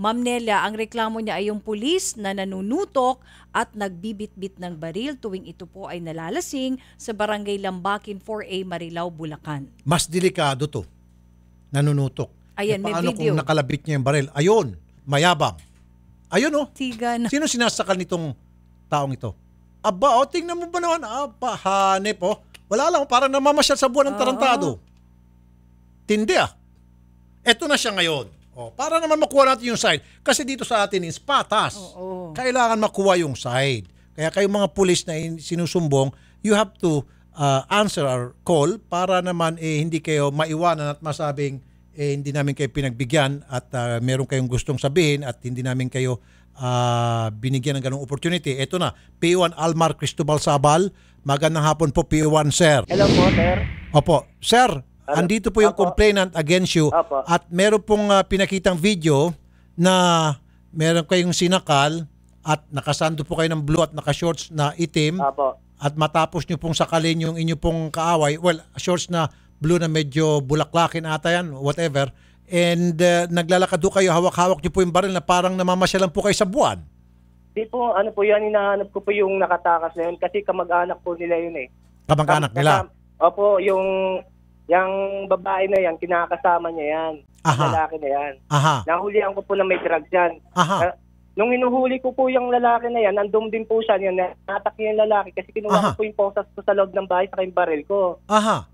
Ma'am Nelia, ang reklamo niya ay yung pulis na nanunutok at nagbibitbit ng baril tuwing ito po ay nalalasing sa Barangay Lambakin 4A, Marilao, Bulacan. Mas delikado to, nanunutok. Ayan, e may video. kung nakalabit niya yung baril? Ayun, mayabang. Ayun oh. Tigan. Sino sinasakal nitong taong ito? Aba, oh, tingnan mo ba naman? Aba, ah, hanip oh. Wala lang, oh, parang namamasyal sa buwan ng tarantado. Oo. Tindi ah. Ito na siya ngayon Oh, para naman makuha natin yung side. Kasi dito sa atin is patas. Oo. Kailangan makuha yung side. Kaya kayong mga pulis na sinusumbong, you have to uh, answer our call para naman eh, hindi kayo maiwanan at masabing eh, hindi namin kayo pinagbigyan at uh, meron kayong gustong sabihin at hindi namin kayo uh, binigyan ng ganong opportunity. Ito na, P1 Almar Cristobal Sabal. Magandang hapon po, P1 Sir. Hello po, Sir. Opo. Sir, ano? Andito po yung Apo. complainant against you Apo. at meron pong uh, pinakitang video na meron kayong sinakal at nakasando po kayo ng blue at naka-shorts na itim Apo. at matapos nyo pong sakalin yung inyo pong kaaway, well, shorts na blue na medyo bulaklakin ata yan, whatever, and uh, naglalakad po kayo, hawak-hawak nyo po yung baril na parang namamasya lang po kayo sa buwan. Di po, ano po yan, hinahanap ko po yung nakatakas na yun kasi kamag-anak po nila yun eh. Kamag-anak nila? Opo, yung Yang babae na yan, kinakasama niya yan. Aha. Lalaki na yan. Aha. Nahulihan ko po na may drug yan. Aha. Na, ah, nung inuhuli ko po yung lalaki na yan, andum din po siya niyan. Natak niya yung lalaki kasi kinuha Aha. ko po yung posas ko sa loob ng bahay sa yung baril ko. Aha.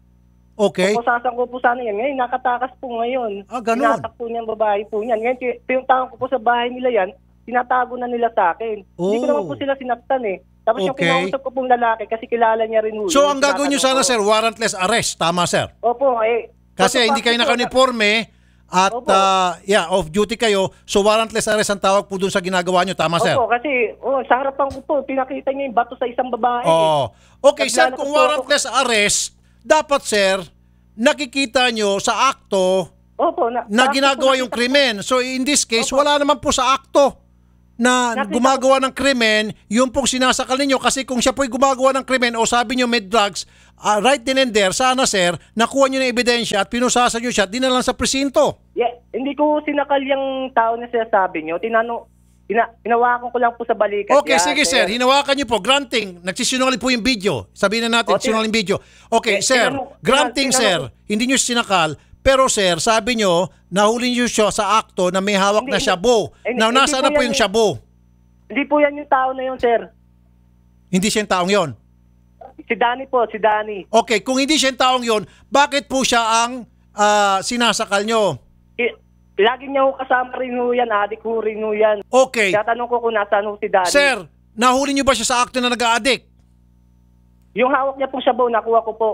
Okay. Pupusasan ko po sana yan. Ngayon, nakatakas po ngayon. Ah, ganun. Pinatak po niyan babae po niyan. Ngayon, pinuntahan ko po sa bahay nila yan tinatago na nila sa akin. Oh. Hindi ko naman po oh. sila sinaktan eh. Tapos okay. yung kinausap ko pong lalaki kasi kilala niya rin. So ang gagawin niyo sana ko. sir, warrantless arrest, tama sir? Opo, eh. Kasi hindi kayo naka at uh, yeah, off duty kayo, so warrantless arrest ang tawag po doon sa ginagawa niyo, tama Opo, sir? Opo, kasi oh, sa harapan ko po, pinakita niya yung bato sa isang babae. Oh. Okay, sir, kung warrantless po, arrest, dapat sir, nakikita niyo sa akto Opo, na, na ginagawa yung krimen. So in this case, Opo. wala naman po sa akto na gumagawa ng krimen, yun pong sinasakal ninyo kasi kung siya po'y gumagawa ng krimen o sabi nyo may drugs, uh, right then and there, sana sir, nakuha nyo na ebidensya at pinusasan nyo siya at dinalan sa presinto. Yeah, hindi ko sinakal yung tao na sinasabi nyo. Tinanong, hina, hinawakan ko lang po sa balikat. Okay, yan, sige sir, hinawakan nyo po. Granting, nagsisinungaling po yung video. Sabihin na natin, okay. sinungaling video. Okay, eh, sir, tinanong, granting tinanong, sir, hindi nyo sinakal, pero sir, sabi nyo, nahuli nyo siya sa akto na may hawak hindi, na shabu. Hindi, na nasa na po yung eh. shabu? Hindi po yan yung tao na yun, sir. Hindi siya yung taong yun? Si Danny po, si Danny. Okay, kung hindi siya yung taong yun, bakit po siya ang uh, sinasakal nyo? I- Lagi niya ko kasama rin ho yan, adik ho rin ho yan. Okay. tanong ko kung nasaan ho si Danny. Sir, nahuli niyo ba siya sa akto na nag adik Yung hawak niya pong shabu, nakuha ko po.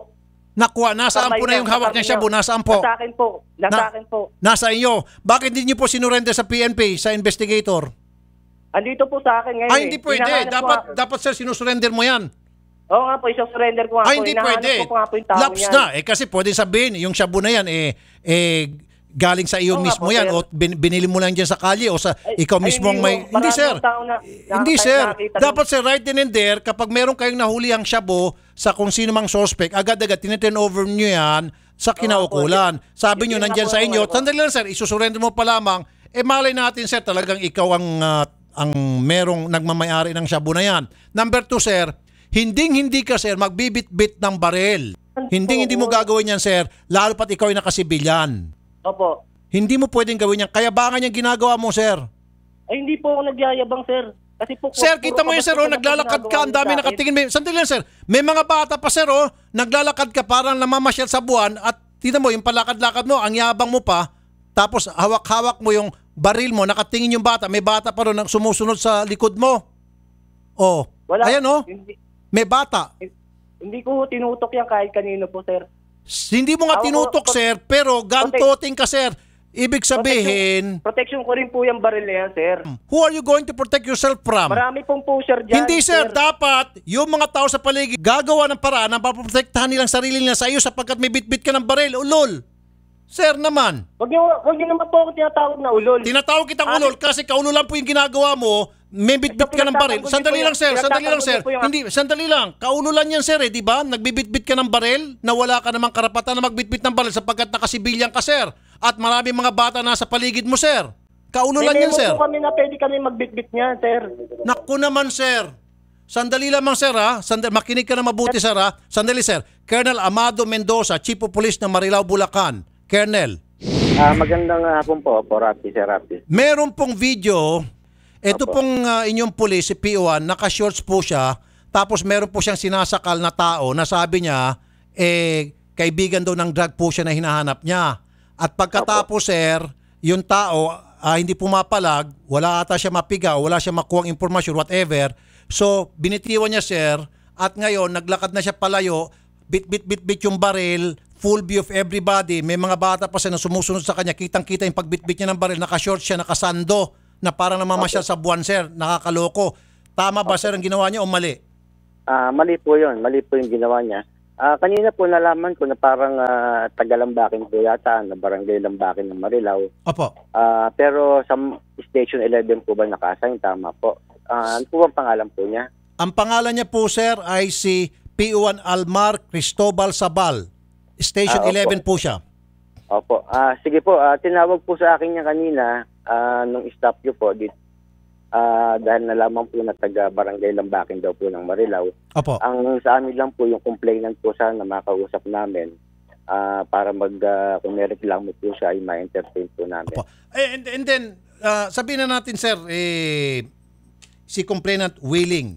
Nakuha, nasaan po na yung hawak niya shabu, nasa Nasaan po? Nasa akin po. Nasa na, akin po. Nasa inyo. Bakit hindi niyo po sinurrender sa PNP, sa investigator? Andito po sa akin ngayon. Ay, ah, eh. hindi eh. pwede. dapat, ko- dapat sir, sinusurrender mo yan. Oo nga po, i-surrender ko nga Ay, ah, po. hindi Hinahanap pwede. po po Laps niyan. na. Eh kasi pwede sabihin, yung shabu na yan, eh, eh galing sa iyo oh, mismo po, yan sir. o bin, binili mo lang diyan sa kalye o sa ay, ikaw mismo ang may hindi sir na, hindi sir dapat sir right then and there kapag meron kayong nahuli ang shabo sa kung sino mang suspect agad-agad tiniturn over niyo yan sa kinaukulan oh, sabi niyo nandiyan sa inyo sandali lang sir isusurrender mo pa lamang eh malay natin sir talagang ikaw ang uh, ang merong nagmamayari ng shabu na yan number two sir hinding hindi ka sir magbibit-bit ng barel ano hinding hindi mo gagawin yan sir lalo pat ikaw ay nakasibilyan Opo. Hindi mo pwedeng gawin yan. Kaya Kayabangan yung ginagawa mo, sir. Ay, hindi po ako nagyayabang, sir. Kasi po, sir, kita mo yun, sir, oh, naglalakad ka, ang dami nakatingin. May, sandali lang, sir. May mga bata pa, sir, oh, naglalakad ka parang namamasyal sa buwan at tita mo, yung palakad-lakad mo, ang yabang mo pa, tapos hawak-hawak mo yung baril mo, nakatingin yung bata, may bata pa rin na sumusunod sa likod mo. Oh, Wala, ayan oh, hindi, may bata. Hindi ko tinutok yan kahit kanino po, sir. Hindi mo nga tinutok, oh, sir, pero gantoting ka, sir. Ibig sabihin... Protection, protection ko rin po yung baril yan, sir. Hmm. Who are you going to protect yourself from? Marami pong po, sir, dyan. Hindi, sir. sir. Dapat yung mga tao sa paligid gagawa ng paraan na paprotektahan nilang sarili nila sa iyo sapagkat may bitbit -bit ka ng baril. Ulol! Sir naman. Huwag niyo, huwag niyo naman po ako tinatawag na ulol. Tinatawag kitang Ay. ulol kasi kaululan po yung ginagawa mo may bitbit ka ng baril. Sandali lang, sir. Sandali lang, sir. Hindi, sandali lang. Kaunulan yan, sir, eh, di ba? Nagbibitbit ka ng baril na wala ka namang karapatan na magbitbit ng baril sapagkat nakasibilyan ka, sir. At marami mga bata na sa paligid mo, sir. Kaunulan yan, sir. Hindi kami na pwede kami magbitbit niya, sir. Naku naman, sir. Sandali lamang, sir, ha? Sandali, makinig ka na mabuti, sir, ha? Sandali, sir. Colonel Amado Mendoza, Chief of Police ng Marilao, Bulacan. Colonel. Uh, magandang hapon po, po, Rafi, sir, Rafi. Meron pong video ito Opo. pong ah, inyong pulis, si po 1 naka-shorts po siya, tapos meron po siyang sinasakal na tao na sabi niya, eh, kaibigan daw ng drug po siya na hinahanap niya. At pagkatapos, sir, yung tao ah, hindi pumapalag, wala ata siya mapiga, wala siya makuha ang impormasyon, whatever. So, binitiwan niya, sir, at ngayon, naglakad na siya palayo, bit bit bit bit yung baril, full view of everybody. May mga bata pa siya na sumusunod sa kanya. Kitang-kita yung pagbitbit niya ng baril. Naka-short siya, naka-sando. nakasando na parang namamasyal okay. sa buwan, sir. Nakakaloko. Tama ba, okay. sir, ang ginawa niya o mali? Uh, mali po yun. Mali po yung ginawa niya. Uh, kanina po nalaman ko na parang uh, taga-Lambakin po yata, na barangay Lambakin ng Marilao. Opo. Uh, pero sa Station 11 po ba nakasign? Tama po. Uh, ano po ang pangalan po niya? Ang pangalan niya po sir ay si P1 Almar Cristobal Sabal. Station uh, 11 po siya. Opo. Ah, sige po, ah, tinawag po sa akin niya kanina ah, nung staff niyo po dito. Ah, dahil nalaman po na taga Barangay Lambakin daw po ng Marilao. Opo. Ang sa amin lang po yung complainant po sana makausap namin ah, para mag uh, kung may reklamo po siya ay ma-entertain po namin. Opo. Eh, and, and then, ah, sabihin na natin, sir, eh, si complainant willing.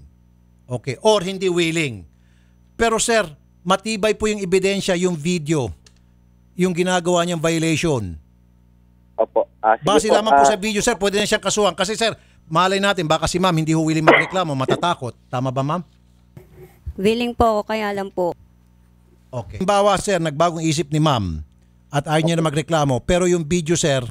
Okay. Or hindi willing. Pero sir, matibay po yung ebidensya, yung video yung ginagawa niyang violation. Opo. Ah, Base po, lamang po ah, sa video, sir, pwede na siyang kasuhan. Kasi, sir, malay natin, baka si ma'am hindi ho willing magreklamo, matatakot. Tama ba, ma'am? Willing po ako, kaya lang po. Okay. Bawa, sir, nagbagong isip ni ma'am at ayaw niya na magreklamo. Pero yung video, sir,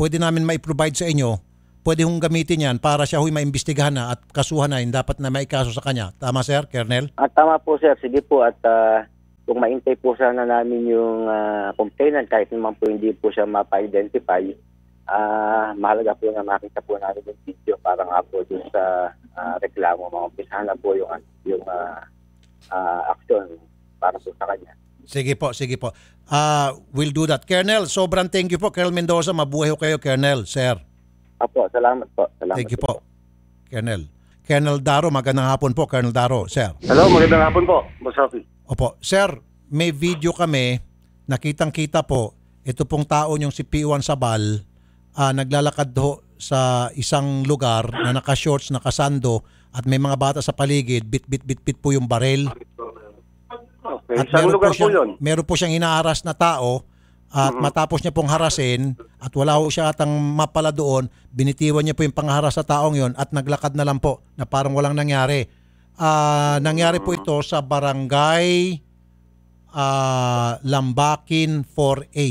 pwede namin ma-provide sa inyo. Pwede hong gamitin yan para siya huy maimbestigahan na at kasuhan na yung dapat na maikaso sa kanya. Tama, sir, Kernel? At ah, tama po, sir. Sige po. At ah, kung maintay po sana namin yung uh, ah, complainant kahit naman po hindi po siya mapa-identify, uh, mahalaga po na makita po namin yung video para nga po dun sa uh, reklamo. Maumpisahan na po yung, yung uh, uh, action para po sa kanya. Sige po, sige po. Uh, we'll do that. Colonel, sobrang thank you po. Colonel Mendoza, mabuhay ho kayo, Colonel, sir. Apo, salamat po. Salamat thank you po. po. Colonel. Colonel Daro, magandang hapon po, Colonel Daro, sir. Hello, magandang hapon po, Boss Opo, sir, may video kami, nakitang-kita po, ito pong tao yung si P1 Sabal, uh, naglalakad ho sa isang lugar na naka-shorts, naka-sando, at may mga bata sa paligid, bit-bit-bit-bit po yung barel. Okay, at isang meron lugar po, siyang, po Meron po siyang inaaras na tao, at mm-hmm. matapos niya pong harasin at wala ho siya atang mapala doon, binitiwan niya po yung pangharas sa taong yon at naglakad na lang po na parang walang nangyari. Uh, nangyari po ito sa barangay uh, Lambakin 4A.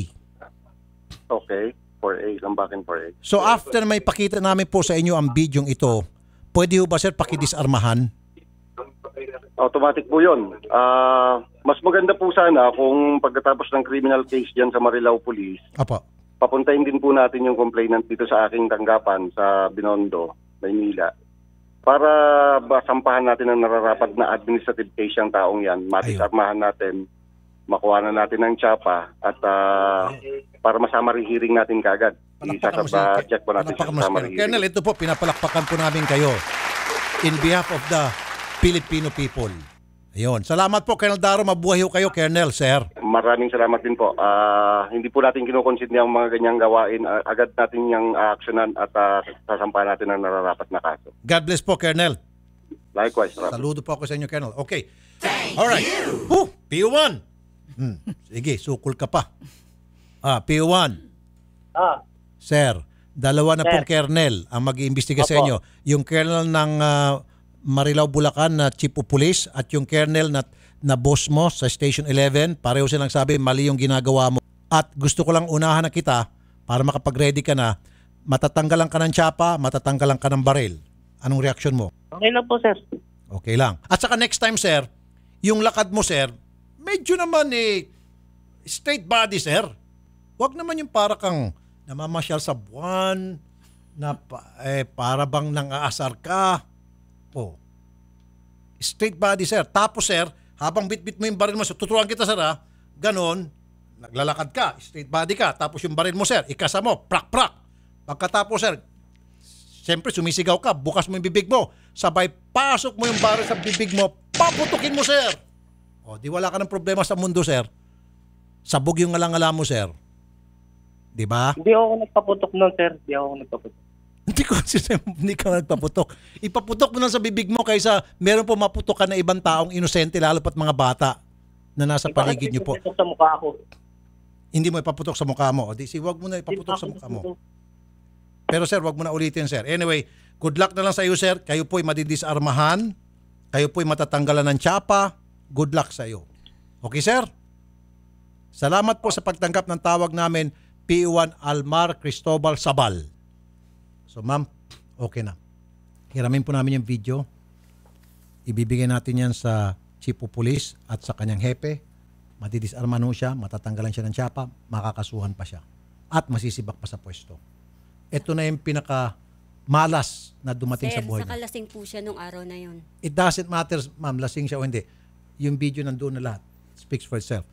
Okay, 4A, Lambakin 4A. So after may pakita namin po sa inyo ang video ito, pwede ho ba sir pakidisarmahan? Automatic po yun. Uh, mas maganda po sana kung pagkatapos ng criminal case dyan sa Marilao Police, Apo. papuntayin din po natin yung complainant dito sa aking tanggapan sa Binondo, Maynila para basampahan natin ang nararapat na administrative case yung taong yan, matitarmahan natin, makuha na natin ang tsapa at uh, para masama rin hearing natin kagad. Isa sa check po natin sa summary hearing. Colonel, ito po, pinapalakpakan po namin kayo in behalf of the Filipino people. Ayun. Salamat po, Colonel Daro. Mabuhay kayo, Colonel, sir. Maraming salamat din po. Uh, hindi po natin kinukonsid ang mga ganyang gawain. Uh, agad natin yung uh, ah, actionan at uh, sasampahan natin ang nararapat na kaso. God bless po, Colonel. Likewise. sir. Saludo po ako sa inyo, Colonel. Okay. Thank Alright. you. Woo, P1. Hmm. Sige, sukul ka pa. Ah, P1. Ah. Sir, dalawa na sir. pong Colonel ang mag-iimbestiga sa inyo. Yung Colonel ng uh, Marilao Bulacan na Chief of Police at yung Colonel na, na boss mo sa Station 11, pareho silang sabi mali yung ginagawa mo. At gusto ko lang unahan na kita para makapag-ready ka na, matatanggalan ka ng tsapa, matatanggalan ka ng baril. Anong reaksyon mo? Okay lang po, sir. Okay lang. At saka next time, sir, yung lakad mo, sir, medyo naman eh, straight body, sir. Huwag naman yung para kang namamasyal sa buwan, na pa, eh, para bang nang aasar ka po. Straight body, sir. Tapos, sir, habang bitbit mo yung baril mo, sir, tuturuan kita, sir, ha? Ganon, naglalakad ka, straight body ka, tapos yung baril mo, sir, ikasa mo, prak-prak. Pagkatapos, sir, siyempre sumisigaw ka, bukas mo yung bibig mo, sabay pasok mo yung baril sa bibig mo, paputukin mo, sir. O, di wala ka ng problema sa mundo, sir. Sabog yung alang-alam mo, sir. Di ba? Hindi ako nagpaputok nun, sir. Hindi ako nagpaputok. Hindi ko sinabi, hindi ka nagpaputok. Ipaputok mo lang sa bibig mo kaysa meron po maputok ka na ibang taong inosente, lalo pat mga bata na nasa paligid niyo po. sa mukha ko. Hindi mo ipaputok sa mukha mo. Di, si, wag mo na ipaputok sa mukha mo. Pero sir, wag mo na ulitin sir. Anyway, good luck na lang sa iyo sir. Kayo po'y madidisarmahan. Kayo po'y matatanggalan ng tsapa. Good luck sa iyo. Okay sir? Salamat po sa pagtanggap ng tawag namin P1 Almar Cristobal Sabal. So ma'am, okay na. Hiramin po namin yung video. Ibibigay natin yan sa chief of police at sa kanyang hepe. Matidisarman ho siya, matatanggalan siya ng tsapa, makakasuhan pa siya. At masisibak pa sa pwesto. Ito na yung pinaka malas na dumating Sir, sa buhay. niya. Sir, saka lasing po siya nung araw na yon. It doesn't matter, ma'am, lasing siya o hindi. Yung video nandoon na lahat speaks for itself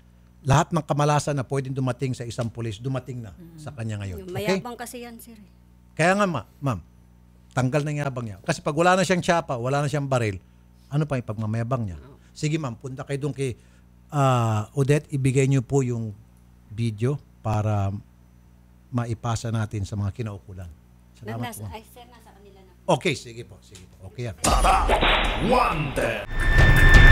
lahat ng kamalasan na pwedeng dumating sa isang pulis, dumating na mm. sa kanya ngayon. Okay? Mayabang kasi yan, sir. Kaya nga, ma- ma'am, tanggal na yung yabang niya. Kasi pag wala na siyang tsapa, wala na siyang baril, ano pa yung pagmamayabang niya? Sige ma'am, punta kayo doon kay uh, Odette, ibigay niyo po yung video para maipasa natin sa mga kinaukulan. Salamat po. Okay, sige po. Sige po. Okay yan. Wanted!